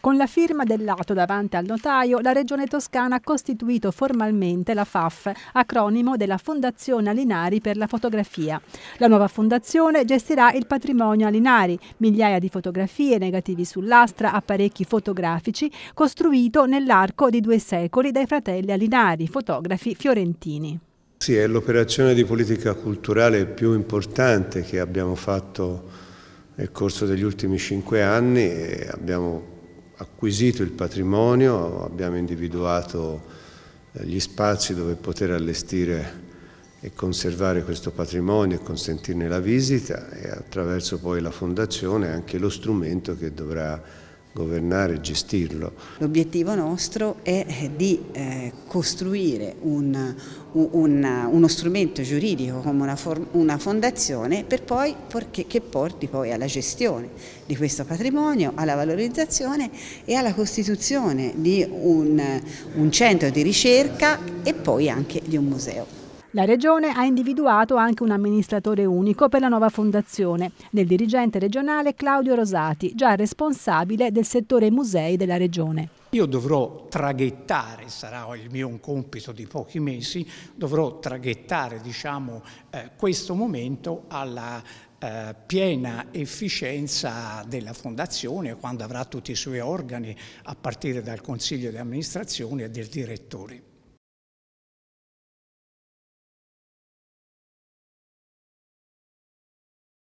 Con la firma dell'atto davanti al notaio, la Regione Toscana ha costituito formalmente la FAF, acronimo della Fondazione Alinari per la fotografia. La nuova fondazione gestirà il patrimonio Alinari, migliaia di fotografie, negativi sull'astra, apparecchi fotografici, costruito nell'arco di due secoli dai fratelli Alinari, fotografi fiorentini. Sì, è l'operazione di politica culturale più importante che abbiamo fatto nel corso degli ultimi cinque anni abbiamo acquisito il patrimonio, abbiamo individuato eh, gli spazi dove poter allestire e conservare questo patrimonio e consentirne la visita e attraverso poi la fondazione anche lo strumento che dovrà governare e gestirlo. L'obiettivo nostro è di eh, costruire un, un, uno strumento giuridico come una, una fondazione poi, perché, che porti poi alla gestione di questo patrimonio, alla valorizzazione e alla costituzione di un, un centro di ricerca e poi anche di un museo. La Regione ha individuato anche un amministratore unico per la nuova fondazione, nel dirigente regionale Claudio Rosati, già responsabile del settore musei della Regione. Io dovrò traghettare, sarà il mio compito di pochi mesi, dovrò traghettare diciamo, eh, questo momento alla eh, piena efficienza della Fondazione quando avrà tutti i suoi organi a partire dal Consiglio di amministrazione e del direttore.